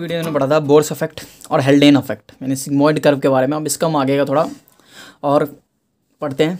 पिछली वीडियो में पढ़ा था बोर्स अफेक्ट और हेल्डेन अफेक्ट मैंने सिग्मोइड कर्व के बारे में अब इसका हम आगे का थोड़ा और पढ़ते हैं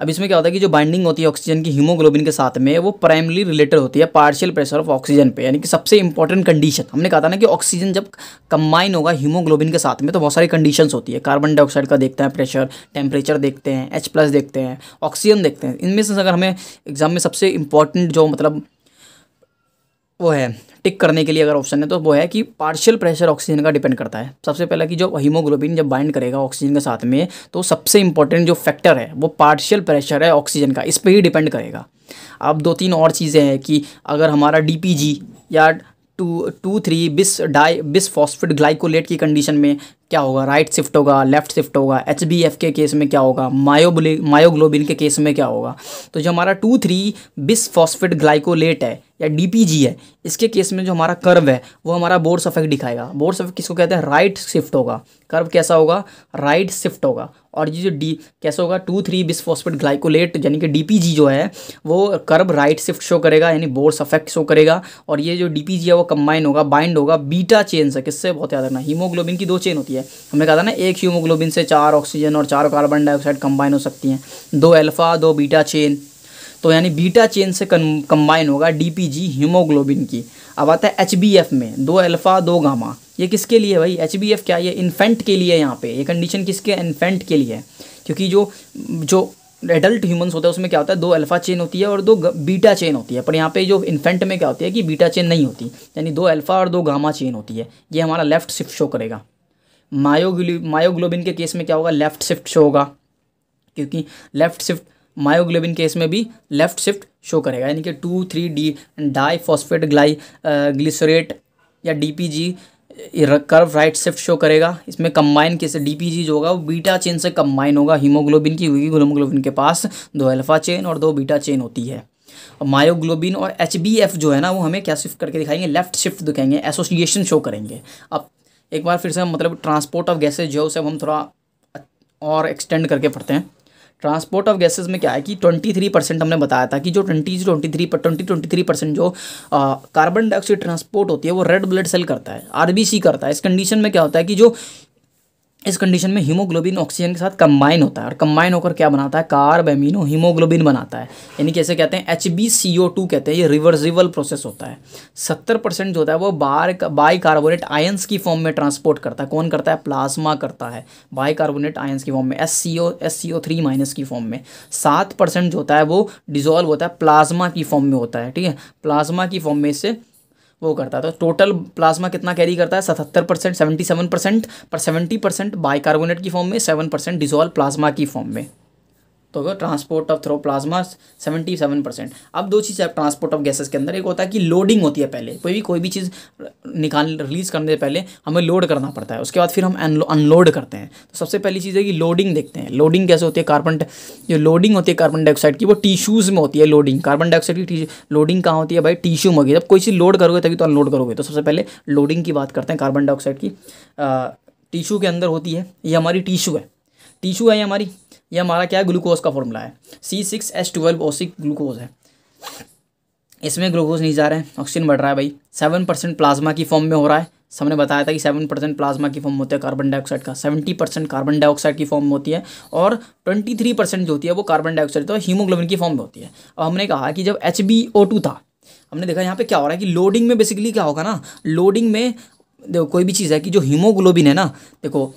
अब इसमें क्या होता है कि जो बाइंडिंग होती है ऑक्सीजन की हीमोग्लोबिन के साथ में वो प्राइमली रिलेटेड होती है पार्शियल प्रेशर ऑफ ऑक्सीजन पे यानी कि सबसे इंपॉर्टेंट कंडीशन हमने कहा था ना कि ऑक्सीजन जब कंबाइन होगा हीमोग्लोबिन के साथ में तो बहुत सारी कंडीशंस होती है कार्बन डाइऑक्साइड का देखते हैं प्रेशर टेम्परेचर देखते हैं एच प्लस देखते हैं ऑक्सीजन देखते हैं इनमें से अगर हमें एग्जाम में सबसे इंपॉर्टेंट जो मतलब वो है टिक करने के लिए अगर ऑप्शन है तो वो है कि पार्शियल प्रेशर ऑक्सीजन का डिपेंड करता है सबसे पहला कि जो हीमोग्लोबिन जब बाइंड करेगा ऑक्सीजन के साथ में तो सबसे इंपॉर्टेंट जो फैक्टर है वो पार्शियल प्रेशर है ऑक्सीजन का इस पर ही डिपेंड करेगा अब दो तीन और चीज़ें हैं कि अगर हमारा डी या two two three bis di bis phosphate glycolate की कंडीशन में क्या होगा राइट शिफ्ट होगा लेफ्ट शिफ्ट होगा एच बी एफ के केस में क्या होगा मायोबुली मायोग्लोबिन के केस में क्या होगा तो जो हमारा two three bis phosphate glycolate है या जी है इसके केस में जो हमारा कर्व है वो हमारा बोर्ड सफेक्ट दिखाएगा बोर्ड सफेक्ट किसको कहते हैं राइट शिफ्ट होगा कर्व कैसा होगा राइट शिफ्ट होगा और ये जो डी कैसा होगा टू थ्री बिस्फोस्फेट ग्लाइकोलेट यानी कि जी जो है वो कर्व राइट शिफ्ट शो करेगा यानी बोर्ड सफेक्ट शो करेगा और ये जो जी है वो कंबाइन होगा बाइंड होगा बीटा चेन से किससे बहुत याद रखना हीमोग्लोबिन की दो चेन होती है है हमने कहा था ना एक हीमोग्लोबिन से चार ऑक्सीजन और चार कार्बन डाइऑक्साइड कंबाइन हो सकती हैं दो अल्फ़ा दो बीटा चेन तो यानी बीटा चेन से कंबाइन होगा डीपीजी हीमोग्लोबिन की अब आता है एच में दो अल्फ़ा दो गामा ये किसके लिए भाई एच क्या है इन्फेंट के लिए यहाँ पे ये कंडीशन किसके इन्फेंट के लिए है क्योंकि जो जो एडल्ट ह्यूमंस होते हैं उसमें क्या होता है दो अल्फ़ा चेन होती है और दो बीटा चेन होती है पर यहाँ पे जो इन्फेंट में क्या होती है कि बीटा चेन नहीं होती यानी दो अल्फ़ा और दो गामा चेन होती है ये हमारा लेफ्ट शिफ्ट शो करेगा मायोग्लू मायोग्लोबिन के केस में क्या होगा लेफ्ट शिफ्ट शो होगा क्योंकि लेफ्ट शिफ्ट मायोग्लोबिन केस में भी लेफ्ट शिफ्ट शो करेगा यानी कि two three D di phosphate gly glycerate या D P G curve right shift show करेगा इसमें कंबाइन पी जी जो होगा वो बीटा चेन से कंबाइन होगा हीमोग्लोबिन की होगी हीमोग्लोबिन के पास दो अल्फा चेन और दो बीटा चेन होती है और मायोग्लोबिन और एच बी एफ जो है ना वो हमें क्या शिफ्ट करके दिखाएंगे लेफ्ट शिफ्ट दिखाएंगे एसोसिएशन शो करेंगे अब एक बार फिर से हम मतलब ट्रांसपोर्ट ऑफ गैसेज जो है उसे हम थोड़ा और एक्सटेंड करके पढ़ते हैं ट्रांसपोर्ट ऑफ गैसेज में क्या है कि ट्वेंटी थ्री परसेंट हमने बताया था कि जो ट्वेंटी ट्वेंटी थ्री पर ट्वेंटी ट्वेंटी थ्री परसेंट जो कार्बन डाइऑक्साइड ट्रांसपोर्ट होती है वो रेड ब्लड सेल करता है आरबीसी करता है इस कंडीशन में क्या होता है कि जो इस कंडीशन में हीमोग्लोबिन ऑक्सीजन के साथ कंबाइन होता है और कंबाइन होकर क्या बनाता है कार्बेमिनो हीमोग्लोबिन बनाता है यानी कैसे कहते हैं H B C O two कहते हैं ये रिवर्सिबल प्रोसेस होता है सत्तर परसेंट जो होता है वो बार बाई कार्बोनेट आयंस की फॉर्म में ट्रांसपोर्ट करता है कौन करता है प्लाज्मा करता है बाई कार्बोनेट आयंस की फॉर्म में S C O S C O three minus की फॉर्म में सात परसेंट जो होता है वो डिजोल्व होता है प्लाज्मा की फॉर्म में होता है ठीक है प्लाज्मा की फॉर्म में इसे वो करता है तो टोटल प्लाज्मा कितना कैरी करता है सतहत्तर परसेंट सेवेंटी सेवन परसेंट पर सेवेंटी परसेंट बाइकार्बोनेट की फॉर्म में सेवन परसेंट डिजोल्व प्लाज्मा की फॉर्म में तो transport of through plasma seventy seven percent अब दो चीज़ है ट्रांसपोर्ट ऑफ गैसेस के अंदर एक होता है कि लोडिंग होती है पहले कोई भी कोई भी चीज़ निकाल रिलीज़ करने से पहले हमें लोड करना पड़ता है उसके बाद फिर हम अनलोड करते हैं तो सबसे पहली चीज़ है कि लोडिंग देखते हैं लोडिंग कैसे होती है कार्बन जो लोडिंग होती है कार्बन डाइऑक्साइड की वो टीशूज़ में होती है लोडिंग कार्बन डाइऑक्साइड की लोडिंग कहाँ होती है भाई टीशू में होगी जब कोई चीज़ लोड करोगे तभी तो अनलोड करोगे तो सबसे पहले लोडिंग की बात करते हैं कार्बन डाइऑक्साइड की टिशू के अंदर होती है ये हमारी टिशू है टिशू है ये हमारी ये हमारा क्या है ग्लूकोज का फॉर्मूला है C six S twelve O six glucose है इसमें ग्लूकोज नहीं जा रहा है ऑक्सीजन बढ़ रहा है भाई सेवन परसेंट प्लाज्मा की फॉर्म में हो रहा है हमने बताया था कि सेवन परसेंट प्लाज्मा की फॉर्म होती है कार्बन डाइऑक्साइड का सेवेंटी परसेंट कार्बन डाइऑक्साइड की फॉर्म होती है और ट्वेंटी थ्री परसेंट जो होती है वो कार्बन डाइऑक्साइड तो हीमोग्लोबिन की फॉर्म में होती है अब हमने कहा कि जब एच बी ओ टू था हमने देखा यहाँ पर क्या हो रहा है कि लोडिंग में बेसिकली क्या होगा ना लोडिंग में देखो कोई भी चीज़ है कि जो हीमोग्लोबिन है ना देखो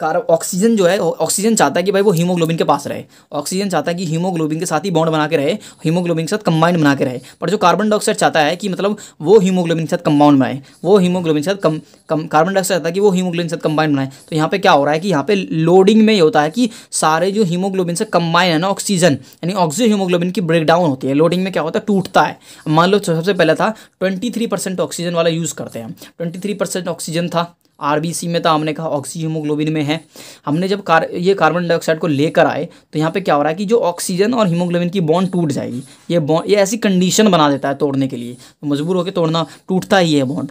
कार ऑक्सीजन जो है ऑक्सीजन चाहता है कि भाई वो हीमोग्लोबिन के पास रहे ऑक्सीजन चाहता है कि हीमोग्लोबिन के साथ ही बॉन्ड बना के रहे हीमोग्लोबिन के साथ कंबाइंड बना के रहे पर जो कार्बन डाइऑक्साइड चाहता है कि मतलब वो हीमोग्लोबिन के साथ कंबाउंड बनाए वो हीमोग्लोबिन के साथ कम कम कार्बन डाइऑक्साइड चाहता है कि वो हीमोग्लोबिन के साथ कंबाइंड बनाए तो यहाँ पर क्या हो रहा है कि यहाँ पे लोडिंग में ये होता है कि सारे जो हीमोग्लोबिन से कंबाइन है ना ऑक्सीजन यानी ऑक्सीजन हीमोग्लोबिन की ब्रेकडाउन होती है लोडिंग में क्या होता है टूटता है मान लो सबसे पहले था ट्वेंटी थ्री परसेंट ऑक्सीजन वाला यूज़ करते हैं ट्वेंटी थ्री परसेंट ऑक्सीजन था आर में था हमने कहा ऑक्सी में है हमने जब कार ये कार्बन डाइऑक्साइड को लेकर आए तो यहाँ पे क्या हो रहा है कि जो ऑक्सीजन और हीमोग्लोबिन की बॉन्ड टूट जाएगी ये बॉन्ड ये ऐसी कंडीशन बना देता है तोड़ने के लिए तो मजबूर होकर तोड़ना टूटता ही है बॉन्ड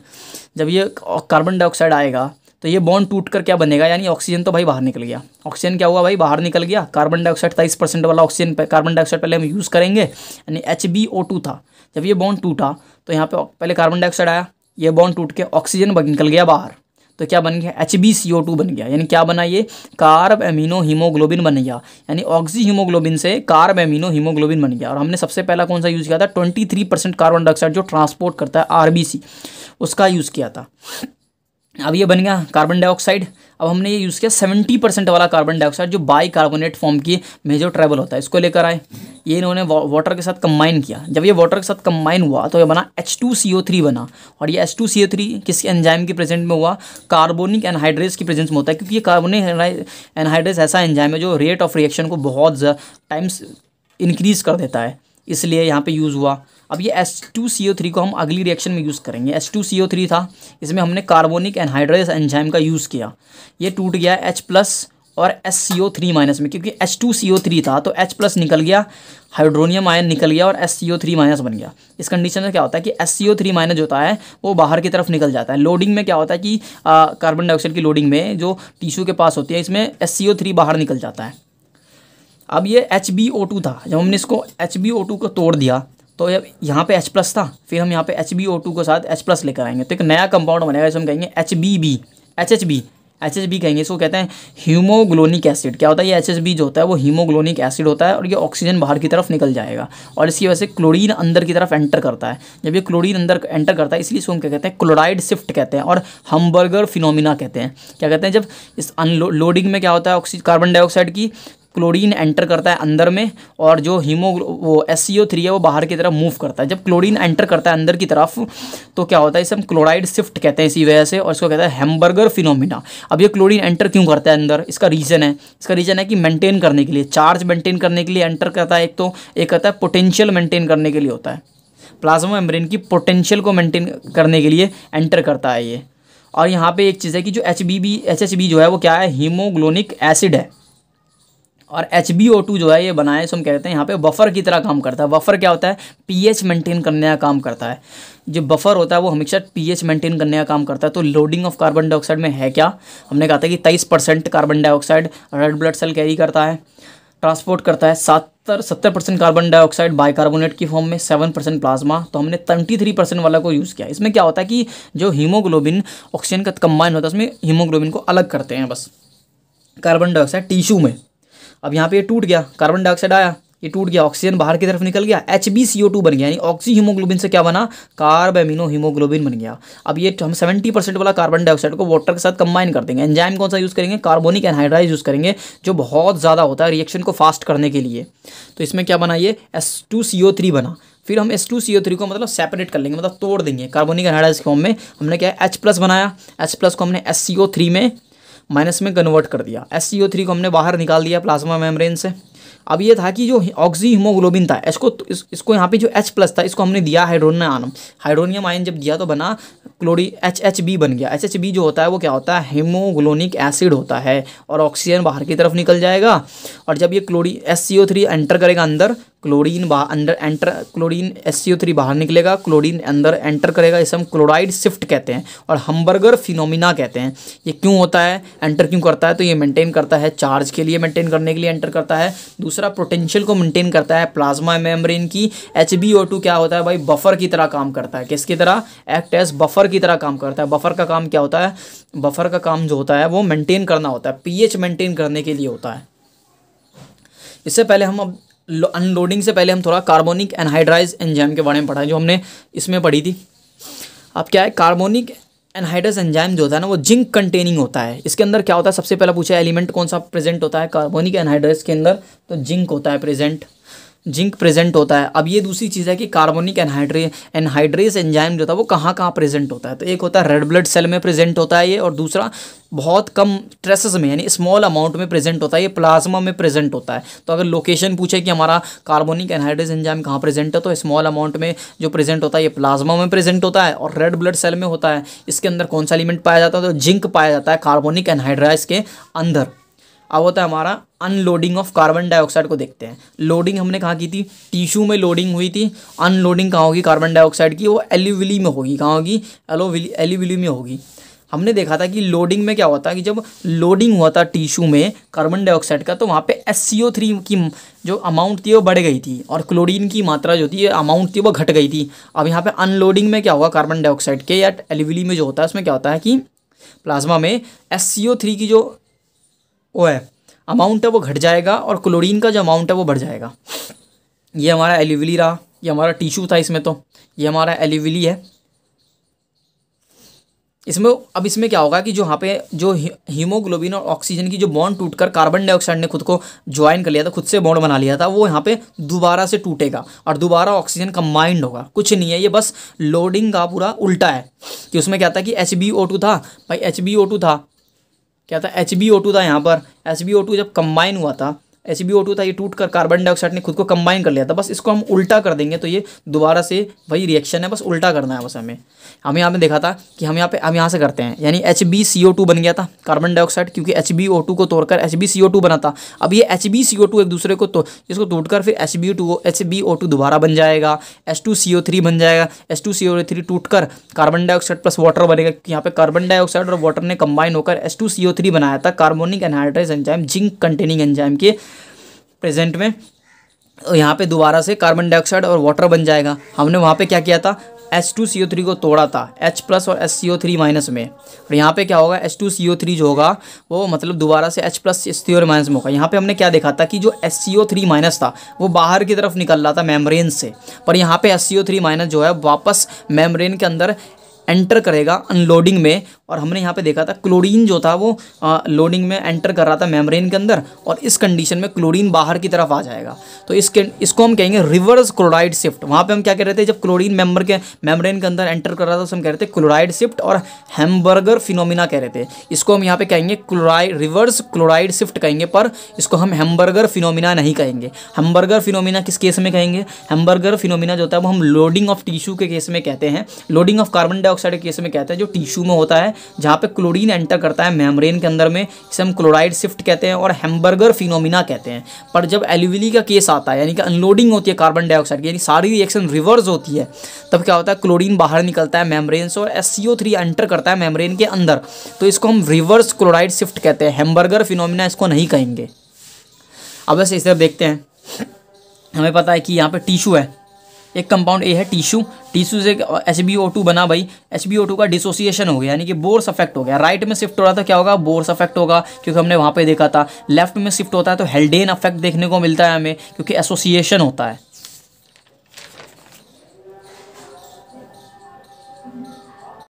जब ये कार्बन डाइऑक्साइड आएगा तो ये बॉन्ड टूट कर क्या बनेगा यानी ऑक्सीजन तो भाई बाहर निकल गया ऑक्सीजन क्या हुआ भाई बाहर निकल गया कार्बन डाइऑक्साइड तेईस परसेंट वाला ऑक्सीजन कार्बन डाइऑक्साइड पहले हम यूज़ करेंगे यानी एच बी ओ टू था जब ये बॉन्ड टूटा तो यहाँ पे पहले कार्बन डाइऑक्साइड आया ये बॉन्ड टूट के ऑक्सीजन निकल गया बाहर तो क्या बन गया H B C O two बन गया यानी क्या बना ये कार्ब एमिनो हीमोग्लोबिन बन गया यानी ऑक्सी हीमोग्लोबिन से कार्ब एमिनो हीमोग्लोबिन बन गया और हमने सबसे पहला कौन सा यूज़ किया था twenty three percent carbon dioxide जो ट्रांसपोर्ट करता है आर उसका यूज़ किया था अब ये बन गया कार्बन डाइऑक्साइड अब हमने ये यूज़ किया सेवेंटी परसेंट वाला कार्बन डाइऑक्साइड जो बाई कार्बोनेट फॉर्म की मेजर ट्रेवल होता है इसको लेकर आए ये इन्होंने वाटर के साथ कंबाइन किया जब ये वाटर के साथ कंबाइन हुआ तो ये बना H two C O three बना और ये H two C O three किस एंजाइम के प्रेजेंट में हुआ कार्बोनिक एनहाइड्रेस की प्रेजेंस में होता है क्योंकि ये कार्बोनिक एनहाइड्रेस ऐसा एंजाइम है जो रेट ऑफ रिएक्शन को बहुत टाइम्स इंक्रीज़ कर देता है इसलिए यहाँ पे यूज़ हुआ अब ये H2CO3 को हम अगली रिएक्शन में यूज़ करेंगे H2CO3 था इसमें हमने कार्बोनिक एनहाइड्रेस एंजाइम का यूज़ किया ये टूट गया H प्लस और S C O three minus में क्योंकि H two C O three था तो एच प्लस निकल गया हाइड्रोनियम आयन निकल गया और S C O three minus बन गया इस कंडीशन में क्या होता है कि S C O three minus होता है वो बाहर की तरफ निकल जाता है लोडिंग में क्या होता है कि कार्बन डाइऑक्साइड की लोडिंग में जो टिश्यू के पास होती है इसमें एस सी ओ थ्री बाहर निकल जाता है अब ये एच बी ओ टू था जब हमने इसको एच बी ओ टू को तोड़ दिया तो ये यहाँ पे H प्लस था फिर हम यहाँ पे एच बी ओ टू के साथ H प्लस लेकर आएंगे तो एक नया कंपाउंड बनेगा इसे हम कहेंगे H B B H H B H H B कहेंगे इसको कहते हैं हीमोग्लोनिक एसिड क्या होता है ये एच एच बी जो होता है वो हीमोग्लोनिक एसिड होता है और ये ऑक्सीजन बाहर की तरफ निकल जाएगा और इसकी वजह से क्लोरीन अंदर की तरफ एंटर करता है जब ये क्लोरीन अंदर एंटर करता है इसलिए इसको हम क्या कहते हैं क्लोराइड शिफ्ट कहते हैं और हमबर्गर फिनोमिना कहते हैं क्या कहते हैं जब इस अनलोडिंग में क्या होता है ऑक्सी कार्बन डाइऑक्साइड की क्लोरीन एंटर करता है अंदर में और जो हीमो वो एस है वो बाहर की तरफ मूव करता है जब क्लोरीन एंटर करता है अंदर की तरफ तो क्या होता है इसे हम क्लोराइड शिफ्ट कहते हैं इसी वजह से और इसको कहते हैं हेम्बर्गर फिनोमिना अब ये क्लोरीन एंटर क्यों करता है अंदर इसका रीज़न है इसका रीज़न है कि मैंटेन करने के लिए चार्ज मेंटेन करने के लिए एंटर करता है एक तो एक कहता है पोटेंशियल मेंटेन करने के लिए होता है प्लाज्मा मेम्ब्रेन की पोटेंशियल को मेंटेन करने के लिए एंटर करता है ये और यहाँ पे एक चीज़ है कि जो H B B H H B जो है वो क्या है हीमोग्लोनिक एसिड है और एच जो है ये बनाया इसको हम कहते हैं यहाँ पे बफर की तरह काम करता है बफर क्या होता है पीएच मेंटेन करने का काम करता है जो बफर होता है वो हमेशा पीएच मेंटेन करने का काम करता है तो लोडिंग ऑफ कार्बन डाइऑक्साइड में है क्या हमने कहा था कि तेईस percent carbon dioxide red blood cell carry करता है ट्रांसपोर्ट करता है सत्तर सत्तर परसेंट कार्बन डाइऑक्साइड बाइकार्बोनेट की फॉर्म में सेवन परसेंट प्लाज्मा तो हमने ट्वेंटी थ्री परसेंट वाला को यूज़ किया इसमें क्या होता है कि जो हीमोग्लोबिन ऑक्सीजन का कंबाइन होता है उसमें हीमोग्लोबिन को अलग करते हैं बस कार्बन डाइऑक्साइड टिश्यू में अब यहाँ पे ये टूट गया कार्बन डाइऑक्साइड आया ये टूट गया ऑक्सीजन बाहर की तरफ निकल गया H B C O two बन गया यानी ऑक्सी हीमोग्लोबिन से क्या बना कार्बेमिनो हीमोग्लोबिन बन गया अब ये हम सेवेंटी परसेंट वाला कार्बन डाइऑक्साइड को वाटर के साथ कंबाइन कर देंगे एंजाइम कौन सा यूज़ करेंगे कार्बोनिक एनहाइड्राइज यूज़ करेंगे जो बहुत ज़्यादा होता है रिएक्शन को फास्ट करने के लिए तो इसमें क्या बना ये S two C O three बना फिर हम S two C O three को मतलब सेपरेट कर लेंगे मतलब तोड़ देंगे कार्बोनिक एनहाइड्राइज फॉर्म में हमने क्या एच प्लस बनाया एच प्लस को हमने एस सी ओ थ्री में माइनस में कन्वर्ट कर दिया एस थ्री को हमने बाहर निकाल दिया प्लाज्मा मेम्ब्रेन से अब ये था कि जो ऑक्सी हीमोग्लोबिन था इसको तो इस, इसको यहाँ पे जो H प्लस था इसको हमने दिया हाइड्रोन आनम हाइड्रोनियम आयन जब दिया तो बना क्लोरी एच एच बी बन गया एच एच बी जो होता है वो क्या होता है हीमोग्लोनिक एसिड होता है और ऑक्सीजन बाहर की तरफ निकल जाएगा और जब ये क्लोरी S C O three enter करेगा अंदर क्लोरीन बाहर अंडर एंटर क्लोरीन एस थ्री बाहर निकलेगा क्लोरीन अंदर एंटर करेगा इसे हम क्लोराइड शिफ्ट कहते हैं और हमबर्गर फिनोमिना कहते हैं ये क्यों होता है एंटर क्यों करता है तो ये मेंटेन करता है चार्ज के लिए मेंटेन करने के लिए एंटर करता है दूसरा पोटेंशियल को मेंटेन करता है प्लाज्मा मेम्ब्रेन की एच क्या होता है भाई बफर की तरह काम करता है किसकी तरह एक्ट एस बफर की तरह काम करता है बफर का काम क्या होता है बफर का काम जो होता है वो मेंटेन करना होता है एच मेंटेन करने के लिए होता है इससे पहले हम अब अनलोडिंग से पहले हम थोड़ा कार्बोनिक एनहाइड्राइज एंजाइम के बारे में पढ़ा जो हमने इसमें पढ़ी थी अब क्या है कार्बोनिक एनहाइड्रस एंजाइम जो होता है ना वो जिंक कंटेनिंग होता है इसके अंदर क्या होता है सबसे पहला पूछा एलिमेंट कौन सा प्रेजेंट होता है कार्बोनिक एनहाइड्रस के अंदर तो जिंक होता है प्रेजेंट जिंक प्रेजेंट होता है अब ये दूसरी चीज़ है कि कार्बोनिक एनहाइड्रे एनहाइड्रेस एंजाइम जो होता है वो कहाँ कहाँ प्रेजेंट होता है तो एक होता है रेड ब्लड सेल में प्रेजेंट होता है ये और दूसरा बहुत कम ट्रेसेस में यानी स्मॉल अमाउंट में प्रेजेंट होता है ये प्लाज्मा में प्रेजेंट होता है तो अगर लोकेशन पूछे कि हमारा कार्बोनिक एनहाइड्रेस एंजाइम कहाँ प्रेजेंट है तो स्मॉल अमाउंट में जो प्रेजेंट होता है ये प्लाज्मा में प्रेजेंट होता है और रेड ब्लड सेल में होता है इसके अंदर कौन सा एलिमेंट पाया जाता है तो जिंक पाया जाता है कार्बोनिक एनहाइड्राइज के अंदर अब होता है हमारा अनलोडिंग ऑफ कार्बन डाइऑक्साइड को देखते हैं लोडिंग हमने कहाँ की थी टिश्यू में लोडिंग हुई थी अनलोडिंग कहाँ होगी कार्बन डाइऑक्साइड की वो एल्यूविली में होगी कहाँ होगी एलोविली एलिविली में होगी हमने देखा था कि लोडिंग में क्या होता है कि जब लोडिंग हुआ था टिश्यू में कार्बन डाइऑक्साइड का तो वहाँ पे एस थ्री की जो अमाउंट थी वो बढ़ गई थी और क्लोरीन की मात्रा जो थी अमाउंट थी वो घट गई थी अब यहाँ पे अनलोडिंग में क्या होगा कार्बन डाइऑक्साइड के या एलिविली में जो होता है उसमें क्या होता है कि प्लाज्मा में एस थ्री की जो ओ है अमाउंट है वो घट जाएगा और क्लोरीन का जो अमाउंट है वो बढ़ जाएगा ये हमारा एलिविली रहा ये हमारा टिश्यू था इसमें तो ये हमारा एलिविली है इसमें अब इसमें क्या होगा कि जो यहाँ पे जो हीमोग्लोबिन और ऑक्सीजन की जो बॉन्ड टूटकर कार्बन डाइऑक्साइड ने खुद को ज्वाइन कर लिया था खुद से बॉन्ड बना लिया था वो यहाँ पे दोबारा से टूटेगा और दोबारा ऑक्सीजन कम्बाइंड होगा कुछ नहीं है ये बस लोडिंग का पूरा उल्टा है कि उसमें क्या था कि एच बी ओ टू था भाई एच बी ओ टू था क्या था एच बी ओ टू था यहाँ पर एच बी ओ टू जब कंबाइन हुआ था एच था ये टूट कर कार्बन डाइऑक्साइड ने खुद को कंबाइन कर लिया था बस इसको हम उल्टा कर देंगे तो ये दोबारा से वही रिएक्शन है बस उल्टा करना है बस हमें हमें यहाँ पे देखा था कि हम यहाँ पे हम यहाँ से करते हैं यानी एच बन गया था कार्बन डाइऑक्साइड क्योंकि एच को तोड़कर एच बना था अब ये एच एक दूसरे को तो इसको कर फिर एच बी दोबारा बन जाएगा एच बन जाएगा एच टूटकर कार्बन डाइऑक्साइड प्लस वाटर बनेगा यहाँ पे कार्बन डाइऑक्साइड और वाटर ने कंबाइन होकर एच बनाया था carbonic anhydrase enzyme zinc containing enzyme के प्रेजेंट में तो यहाँ पे दोबारा से कार्बन डाइऑक्साइड और वाटर बन जाएगा हमने वहाँ पे क्या किया था H two C O three को तोड़ा था एच प्लस और H C O three minus में और यहाँ पे क्या होगा H two C O three जो होगा वो मतलब दोबारा से एच प्लस एच थ्री और माइनस में होगा यहाँ पे हमने क्या देखा था कि जो H C O three minus था वो बाहर की तरफ निकल रहा था मेम्ब्रेन से पर यहाँ पे H C O three minus जो है वापस मेम्ब्रेन के अंदर एंटर करेगा अनलोडिंग में और हमने यहाँ पे देखा था क्लोरीन जो था वो आ, लोडिंग में एंटर कर रहा था मेम्ब्रेन के अंदर और इस कंडीशन में क्लोरीन बाहर की तरफ आ जाएगा तो इसके इसको हम कहेंगे रिवर्स क्लोराइड शिफ्ट वहाँ पे हम क्या कह रहे थे जब क्लोरीन मेम्बर के मेम्ब्रेन के अंदर एंटर कर रहा था तो हम कह रहे थे क्लोराइड शिफ्ट और हेम्बर्गर फिनोमिना कह रहे थे इसको हम यहाँ पर कहेंगे क्लोराइड रिवर्स क्लोराइड शिफ्ट कहेंगे पर इसको हम हेमबर्गर फिनोमिना नहीं कहेंगे हेमबर्गर फिनोमिना किस केस में कहेंगे हेमबर्गर फिनोमिना जो होता है वो हम लोडिंग ऑफ टिश्यू के केस में कहते हैं लोडिंग ऑफ कार्बन डाइऑक्साइड के केस में कहते हैं जो टिश्यू में होता है जहाँ पे क्लोरीन एंटर करता है मेम्ब्रेन के अंदर में इसे हम क्लोराइड शिफ्ट कहते हैं और हेम्बर्गर फिनोमिना कहते हैं पर जब एल्यूविली का केस आता है यानी कि अनलोडिंग होती है कार्बन डाइऑक्साइड की यानी सारी रिएक्शन रिवर्स होती है तब क्या होता है क्लोरीन बाहर निकलता है मेम्ब्रेन से और एस एंटर करता है मेम्ब्रेन के अंदर तो इसको हम रिवर्स क्लोराइड शिफ्ट कहते हैं हेम्बर्गर फिनोमिना इसको नहीं कहेंगे अब वैसे इस तरफ देखते हैं हमें पता है कि यहाँ पे टिश्यू है एक कंपाउंड ए है टिश्यू टिश्यू से एच बी ओ टू बना भाई एच बी ओ टू का डिसोसिएशन हो गया यानी कि बोर्स अफेक्ट हो गया राइट में शिफ्ट हो रहा था क्या होगा बोर्स अफेक्ट होगा क्योंकि हमने वहाँ पे देखा था लेफ्ट में शिफ्ट होता है तो हेल्डेन अफेक्ट देखने को मिलता है हमें क्योंकि एसोसिएशन होता है